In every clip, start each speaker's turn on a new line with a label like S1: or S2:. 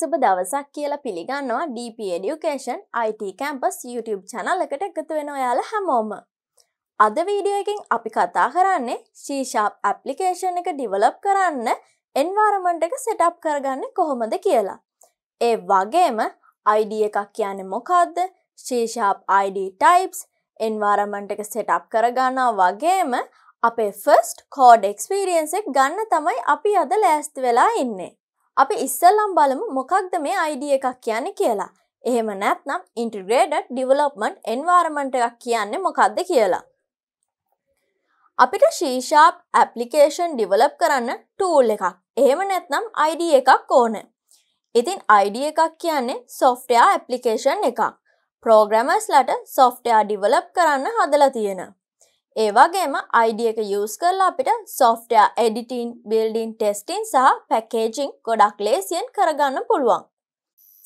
S1: සුබ දවසක් කියලා පිළිගන්නවා DP Education IT Campus YouTube channel එකට එකතු වෙන ඔයාලා හැමෝම. අද වීඩියෝ එකෙන් අපි කතා කරන්නේ C# application එක develop කරන්න environment එක setup කරගන්නේ කොහොමද කියලා. ඒ වගේම ID එකක් කියන්නේ මොකක්ද? C# ID types environment එක setup කරගන්නවා වගේම අපේ first code experience එක ගන්න තමයි අපි අද ලෑස්ති වෙලා ඉන්නේ. අපි ඉස්සල්ලම් බලමු මොකක්ද මේ අයිඩිය එකක් කියන්න කියලා. එහෙම නැත්නම් ඉන්ටිග්‍රේඩට් ඩිවලොප්මන්ට් එන්වාර්මන්ට එකක් කියන්නේ මොකක්ද කියලා. අපිට ශීෂාප් ඇපලිකේෂන් ඩිවලප් කරන්න ටූල් එකක් එහෙම නැත්නම් අයිඩ එකක් ඕන. ඉතින් අයිඩ එකක් කියන්නේ සොෆ්ටයා ඇපලිකේෂන් එකක්. ප්‍රෝග්‍රමස්ලට සොෆ්ටයා ඩිවලප් කරන්න හදලා තියෙන. ඒ වගේම අයිඩිය එක යස් කරලා අපිට සොෆ්ටයා එඩිටන් බිල්ඩින් ටෙස්ටින් සහ පැකේජිං ගොඩක් ලේසියෙන් කරගන්න පුළුවන්.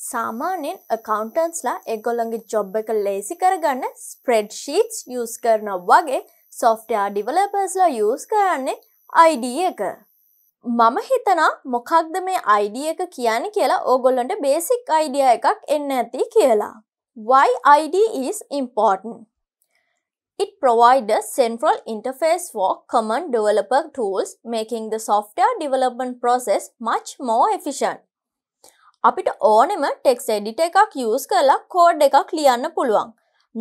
S1: සාමාන්‍යෙන් අකවන්ටන්ස්ලා එගොළඟගේ ජොබ් එක ලේසි කරගන්න ස්ප්‍රෙඩ් ශීට්ස් යස් කරනව වගේ සොෆ්ටයා ඩිවලපර්ස්ලා යස් කරන්නේ අයිඩිය එක. මම හිතනා මොකක්ද මේ අයිඩිය එක කියන කියලා ඕගොල්ලොන්ට බේසික් අයිඩිය එකක් එන්න ඇති කියලා. Why ID is important. It provides a central interface for common developer tools, making the software development process much more efficient. අපිට ඕනෙම ටෙක්ස් එඩිට එකක් යස් කරලා කෝඩ් එකක් ලියන්න පුළුවන්.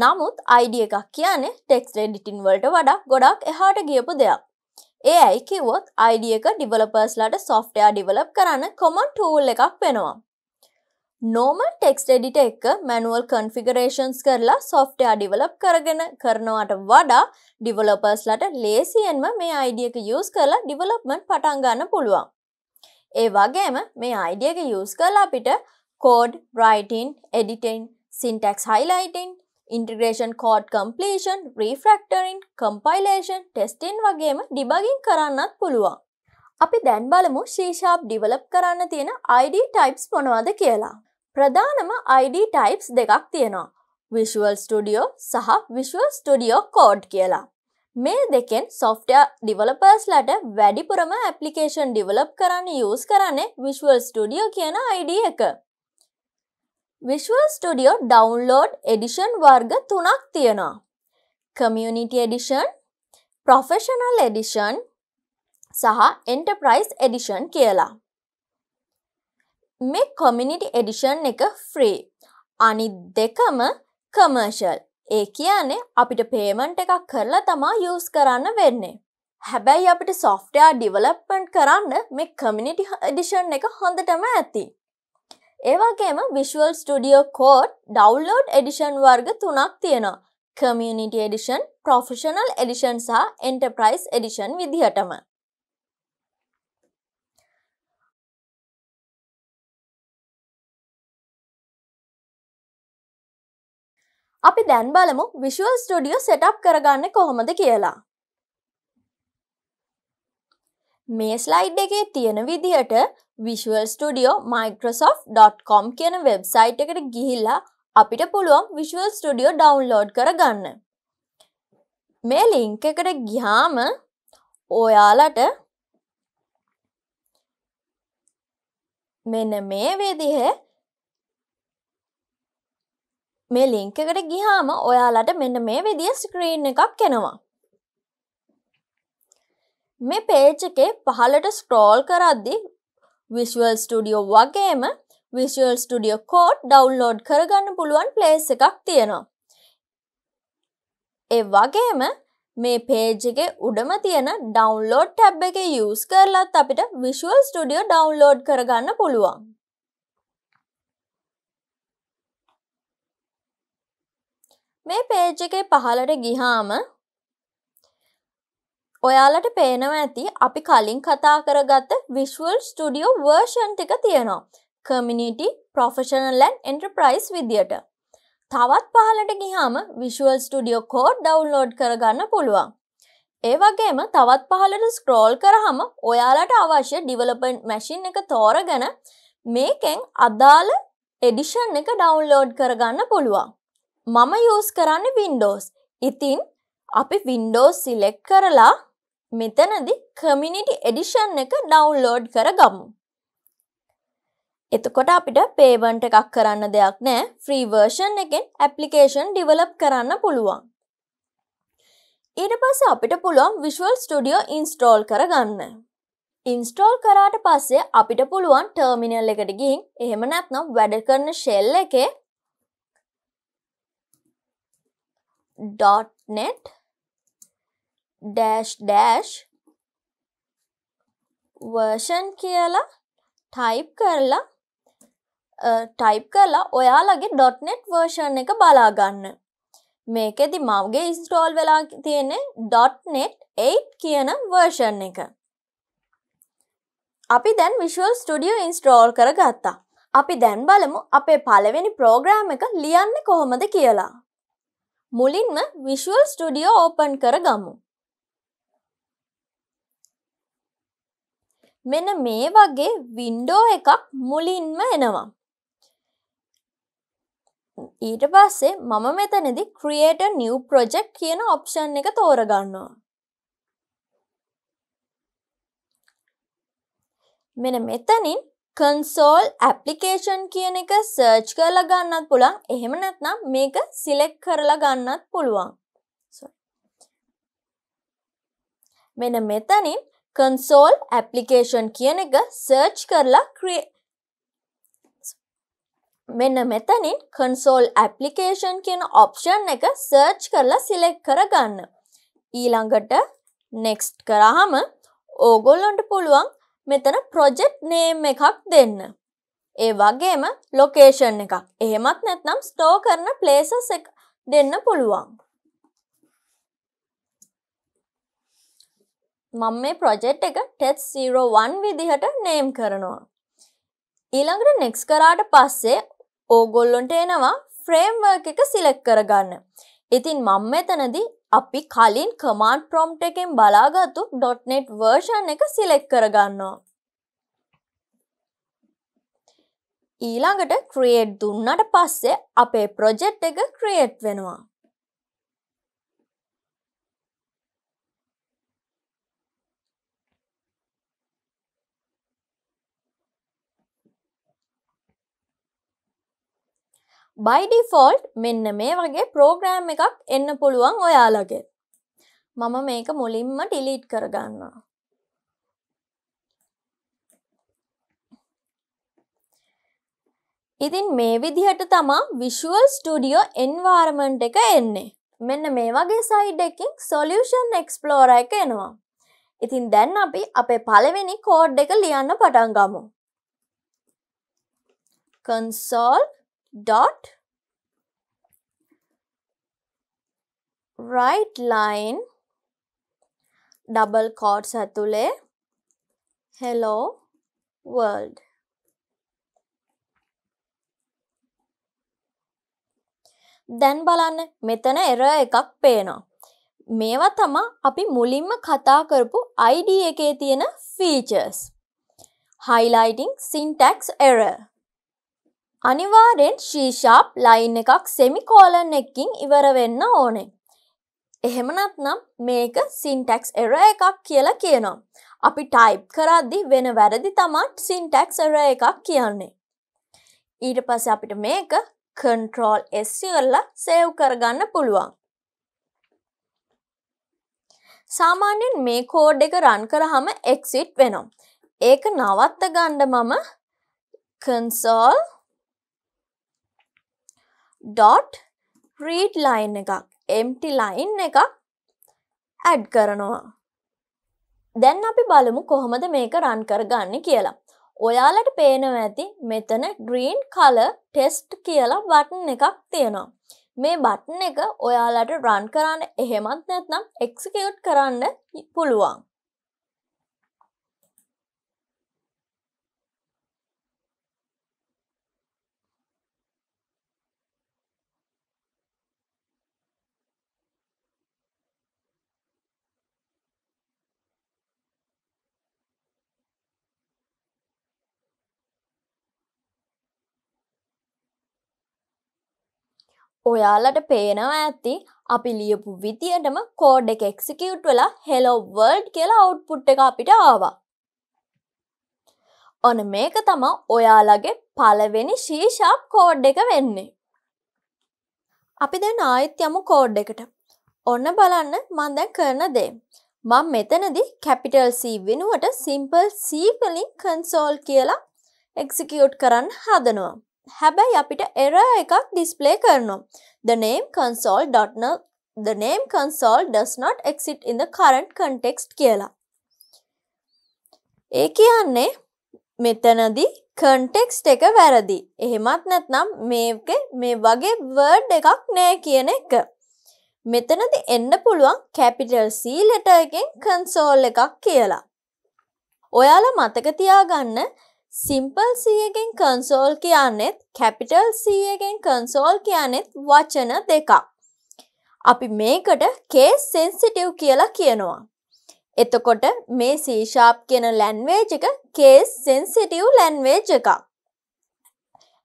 S1: නමුත් අයිඩිය එකක් කියන්නේ ටෙක්ස් රෙඩිටින් වලට වඩක් ගොඩක් එහාට ගියපු දෙයක්. ඒ ඇයි කිවොත් අයිඩියක ඩිවලපර්ස්ලට සොෆ්ටයා ඩිවලප් කරන්න කොමන් ටූල් එකක් වෙනවා. නෝමල් ටෙක්ස් ඩෙඩිට එක මැනුවල් කන්ෆිගරේෂන්ස් කරලා සොෆ්ටයා ඩිවලප් කරගෙන කරනවට වඩා ඩිවලපර්ස්ලට ලේසියෙන්ම මේ අයිඩියක යස් කරලා ඩිවලප්මන්් පටන්ගන්න පුළුවන්. ඒ වගේම මේ අයිඩියක යස් කරලා අපිට code writing editing syntax highlighting integration code compilation refactoring compilation testing වගේම ඩිබගින් කරන්නත් පුළුවන්. අපි දැන් බලමු ශීෂාප් ඩිවලප් කරන්න තියෙන අයිඩ ටයිප්ස් පොනවාද කියලා. ප්‍රධානම ID ටයිප්ස් දෙකක් තියෙනවා. විශුවල් ස්ටඩියෝ සහ විශුවල් ස්ටඩියෝ කෝඩ් කියලා. මේ දෙකෙන් සොෆ්ටය ඩිවලපර්ස්ලට වැඩිපුරම ඇපලිකේෂන් ඩිවලප් කරන්න යස් කරන්නේ විශුවල් ස්ටඩියෝ කියන ID එක. විශුවල් ස්ටඩියෝ ඩවන්ලෝඩ් එඩිෂන් වර්ග තුනක් තියෙනවා. කමියනිටි එඩිෂන් ප්‍රොෆෙෂනල් එඩිෂන් සහ එන්ටප්‍රයිස් එඩිෂන් කියලා. මේ කොමිනිිටි එඩිෂන් එක ෆ්‍රී අනි දෙකම කමර්ශල් ඒ කියන්නේ අපිට පේමන්ට් එකක් කරලා තමා යස් කරන්න වෙන්නේ හැබැයි අපිට සොෆ්ටයා ඩිවලප්පන්ට් කරන්න මේ කමිනිිටි එඩිෂන් එක හොඳටම ඇති ඒවාගේම visual studio code download edition වර්ග තුනක් තියෙනවා කමියනිිටි එඩිෂන් ප්‍රොෆෙෂනල් එඩිෂන් සහ එන්ටප්‍රයිස් එඩිෂන් විදිහටම අපි දැන් බලමු විශුවල් ස්ටඩියෝ සෙටප් කරගන්න කොහොමද කියලා. මේ ස්ලයිඩ් එකේ තියෙන විදිහට විශුවල් ස්ටඩියෝ Microsoft.com කියන වෙබ්සයිට් එකට ගිහිල්ලා අපිට පුළුවන් විශුවල් ස්ටඩියෝ ඩවුන්ලෝඩ් කරගන්න. මේ ලිංක් එකට ගිහාම ඔයාලට මෙන්න මේ විදිහේ මේ ලිංක එකට ගිහාම ඔයාලට මෙන්න මේ විදිිය ස්ක්‍රීන් එකක් කෙනවා. මේ පේච් එකේ පහලට ස්ක්‍රෝල් කරද්දි විශවල් ස්ටඩියෝ වගේම විශවල් ස්ටඩියෝ කෝඩ් ඩවන්ලෝඩ් කරගන්න පුළුවන් ප්ලේස් එකක් තියෙනවා. ඒ වගේම මේ පේජ් එක උඩම තියෙන ඩවන්ලෝඩ් ටැබ් එක යස් කරලත් අපිට විශවල් ස්ටඩියෝ ඩවන්ලෝඩ් කරගන්න පුළුවන්. මේ පේජ් එකේ පහලට ගිහාම ඔයාලට පේනව ඇති අපි කලින් කතා කරගත්ත විශ්වල් ස්ටඩියෝ වර්ෂන් ටික තියෙනවා කමිනිටි ප්‍රොෆෙෂනල් ලැන් එන්ට්‍රප්‍රයිස් විදියට තවත් පහලට ගිහාම විශ්වල් ස්ටඩියෝ කෝඩ් ඩවන්ලෝඩ් කරගන්න පුළුවන් ඒ වගේම තවත් පහලට ස්ක්‍රෝල් කරහම ඔයාලට අවශ්‍ය ඩිවලපන් මැසින් එක තෝරගන මේකෙන් අදාළ එඩිෂන් එක ඩවන්ලෝඩ් කරගන්න පුළුවන් මම යස් කරන්න වින්ඩෝස් ඉතින් අපි වින්ඩෝ සිලෙක් කරලා මෙතනදි කමිනිිටි එඩිෂන් එක ඩවන්ලෝඩ් කර ගමු. එතකොට අපිට පේවන්ට එකක් කරන්න දෙයක් නෑ ෆ්‍රීවර්ෂන් එකෙන් ඇපලිකේෂන් ඩිවලප් කරන්න පුළුවන්. ඊට පස්ස අපිට පුළුවන් විශ්වල් ස්ටඩියෝ ඉන්ස්ටෝල් කරගන්න. ඉන්ස්ටෝල් කරාට පස්සේ අපිට පුළුවන් ටර්මිනල් එකට ගිහින් එහෙම නැත්නම් වැඩ කරන ශෙල්ල එකේ dot net dash dash version කියලා ටයිප් කරලා ටයිප් කරලා ඔයාලගේ .net version එක බලා ගන්න. මේකෙදි මවගේ install වෙලා තියෙන්නේ .net 8 කියන version එක. අපි දැන් Visual Studio install කරගත්තා. අපි දැන් බලමු අපේ පළවෙනි ප්‍රෝග්‍රෑම් එක ලියන්නේ කොහොමද කියලා. මුලින්ම විශුවල් ස්ටඩියෝ ඕපන් කරගමු. මෙන මේ වගේ වින්ඩෝ එකක් මුලින්ම එනවා. ඊට පස්සේ මම මෙතනදි ක්‍රියට නිව් ප්‍රොජෙක්් කියන ඔප්ෂන් එක තෝරගන්නවා. මෙන මෙතනින් කන්සෝල් ඇප්ලිකේෂන් කියන එක සර්ච් කරලා ගන්නත් පුළුවන් එහෙම නැත්නම් මේක සිලෙක්ට් කරලා ගන්නත් පුළුවන් මෙන්න මෙතනින් කන්සෝල් ඇප්ලිකේෂන් කියන එක සර්ච් කරලා ක්‍රියේ මෙන්න මෙතනින් කන්සෝල් ඇප්ලිකේෂන් කියන ඔප්ෂන් එක සර්ච් කරලා සිලෙක්ට් කරගන්න. ඊළඟට නෙක්ස්ට් කරාම ඕගොල්ලොන්ට පුළුවන් මෙතන ප්‍රොජෙක්ට් නේම් එකක් දෙන්න. ඒ වගේම ලොකේෂන් එකක්. එහෙමත් නැත්නම් ස්ටෝ කරන ප්ලේසස් එක දෙන්න පුළුවන්. මම මේ ප්‍රොජෙක්ට් එක test01 විදිහට නේම් කරනවා. ඊළඟට next කරාට පස්සේ ඕගොල්ලොන්ට එනවා ෆ්‍රේම්වර්ක් එක සිලෙක්ට් කරගන්න. ඉතින් මම මෙතනදී අපි කලින් කමාන්ඩ් ප්‍රොම්ට් එකෙන් බලාගත්තු .NET වර්ෂන් එක සිලෙක්ට් කරගන්නවා. ඊළඟට ක්‍රියේට් දුන්නට පස්සේ අපේ ප්‍රොජෙක්ට් එක ක්‍රියේට් වෙනවා. බයිඩිෆෝල්ට් මෙන්න මේ වගේ ප්‍රෝග්‍රෑම් එකක් එන්න පුළුවන් ඔයාලගේ. මම මේක මුලින්ම ටිලීට් කරගන්නවා. ඉතින් මේ විදිහට තමා විශුවල් ස්ටඩියෝ එන්වාර්මන්ට් එක එන්නේ. මෙන්න මේ වගේ සයිඩ් එකින් සොලියෂන් එක්ස්පලෝර එක එනවා. ඉතින් දැන් අපි අපේ පළවෙනි කෝඩ් එක ලියන්න පටන්ගමු. Console dot right line double quotes ඇතුලේ hello world දැන් බලන්න මෙතන එර එකක් පේනවා මේවා තමා අපි මුලින්ම කතා කරපු ID එකේ තියෙන ෆීචර්ස් highlighting syntax error අනිවාරෙන් ශීෂාප් ලයින් එකක් සෙමිකෝලන් එකකින් ඉවර වෙන්න ඕනේ. එහෙමනත් නම් මේක සින්ටැක්ස් එර එකක් කියලා කියනවා. අපි ටයිප් කරද්දි වෙන වැරදි තමත් සින්ටැක්ස් එර එකක් කියන්නේ. ඊට පස්සේ අපිට මේක කන්ට්‍රෝල් S කරලා සේව් කරගන්න පුළුවන්. සාමාන්‍යයෙන් මේ කෝඩ් එක රන් කරාම එක්සිට් වෙනවා. ඒක නවත්ත ගන්න මම console ඩොට් රීඩ් ලයින් එකක් එම්ටි ලයින් එකක් ඇඩ් කරනවා දැන් අපි බලමු කොහොමද මේක රන් කරගන්න කියලා ඔයාලට පේනව ඇති මෙතන ග්‍රීන් කල ටෙස්ට් කියලා බටන් එකක් තියෙනවා මේ බටන් එක ඔයාලට රන් කරන්න එහෙමත් නැත්නම් එක්සිකියුට් කරන්න පුළුවන් ඔයාලට පේනවා ඇති අපි ලියපු විතියටම කෝඩ් එක එක්සිකියුට් වෙලා හෙලෝවර්ඩ් කියලා අවුට්පුට් එක අපිට ආවා. ඔන මේක තමා ඔයාලගේ පලවෙනි ශීෂාප් කෝඩ් එක වෙන්නේ. අපි දැන් ආයෙත් යමු කෝඩ් එකට. ඔන්න බලන්න මන් දැන් කරන දේ. මං මෙතනදි කැපිටල් C වෙනුවට සිම්පල් C වලින් කන්සෝල් කියලා එක්සිකියුට් කරන්න හදනවා. හැබැයි අපිට එර එකක් ඩිස්පලේ කරනවා. The name console.net The name console does not exist in the current context කියලා. ඒ කියන්නේ මෙතනදී කන්ටෙක්ස්් එක වැරදි. එහෙමත් නැත්නම් මේක මේ වගේ වර්ඩ් එකක් නෑ කියන එක. මෙතනති එන්න පුළුවන් කැපිටල් සීලට එකෙන් කන්සෝල් එකක් කියලා. ඔයාල මතක තියාගන්න සිම්පල් සීයගෙන් කන්සෝල් කියන්නෙත් කැපිටල් සීයගෙන් කන්සෝල් කියන්නෙත් වචන දෙකක්. අපි මේකට කේස් සෙන්සිටව් කියලා කියනවා. එතකොට මේ සීශාප් කියන ලැන්වේජ් එක කේස් සෙන්සිටව් ලැන්වේජ් එකක්.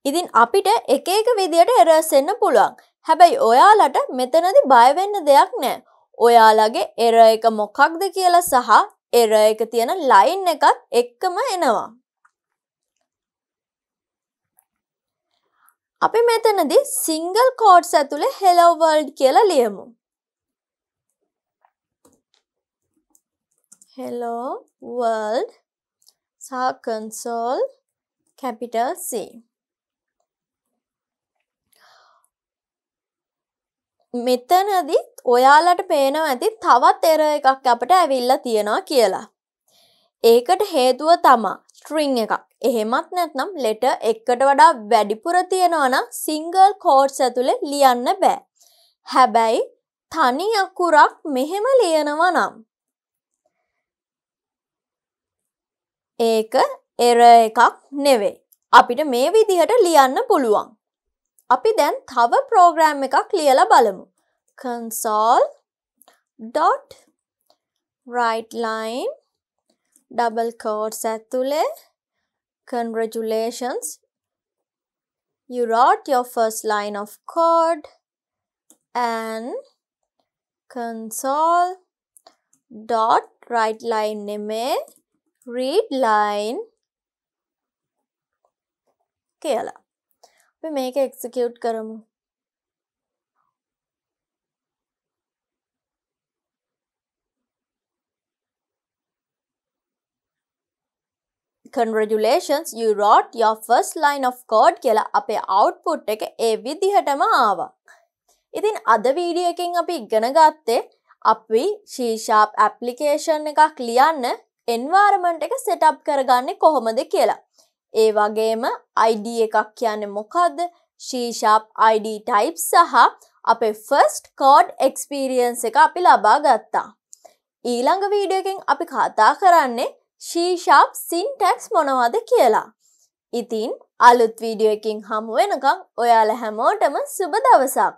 S1: ඉතින් අපිට එක එක විදියට එරර්ස් එන්න පුළුවන්. හැබැයි ඔයාලට මෙතනදි බය වෙන්න දෙයක් නැහැ. ඔයාලගේ එරර් එක මොකක්ද කියලා සහ එරර් එක තියෙන ලයින් එකත් එක්කම එනවා. අපි මෙතනදි සිංගල් කෝඩ්ස් ඇතුළේ හෙලෝ වර්ල්ඩ් කියලා ලියමු. හෙලෝ වර්ල්ඩ් සහ කන්සෝල් කැපිටල් C. මෙතනදි ඔයාලට පේනවා ඇති තවත් එර එකක් අපට ඇවිල්ලා තියෙනවා කියලා. ඒකට හේතුව තමා ස්ට්‍රිං එකක් එහෙමත් නැත්නම් ලෙට එක්කට වඩා වැඩිපුර තියෙනවන සිංගල් කෝඩ්ස් ඇතුළේ ලියන්න බෑ. හැබැයි තනි අකුරක් මෙහෙම ලියනවා නම්. ඒක එර එකක් නෙවෙයි. අපිට මේ විදිහට ලියන්න පුළුවන්. අපි දැන් තව ප්‍රෝග්‍රෑම් එකක් ලියලා බලමු. console dot write line Double quotes. atule congratulations you wrote your first line of code and console dot write line name read line කියලා We make execute karam. කන්රජුලේෂන්ස් යුරෝට් යෝ ෆස් ලයින් of කෝඩ් කියලා අපේ output එක ඒ විදිහටම ආවා. ඉතින් අද වීඩියකින් අපි ඉගෙනගත්තේ අපි ශීෂාප් ඇප්ලිකේෂන් එකක් ලියන්න එන්වාර්මන්ට් එක සෙටප් කරගන්නේ කොහොමද කියලා. ඒ වගේම ID එකක් කියන්න මොකක්ද ශීෂාප් ID ටයිප් සහ අපේ ෆස්ට් කෝඩ් එක්ස්පිරියන්ස් එක අපි ලබා ගත්තා. ඊළඟ වීඩියකින් අපි කතා කරන්නේ ශීෂප් සින්ටැක්ස් මොනවද කියලා. ඉතින් අලුත් වීඩියෝ එකින් හමු වෙනකම් ඔයාල හැමෝටම සුබ දවසක්.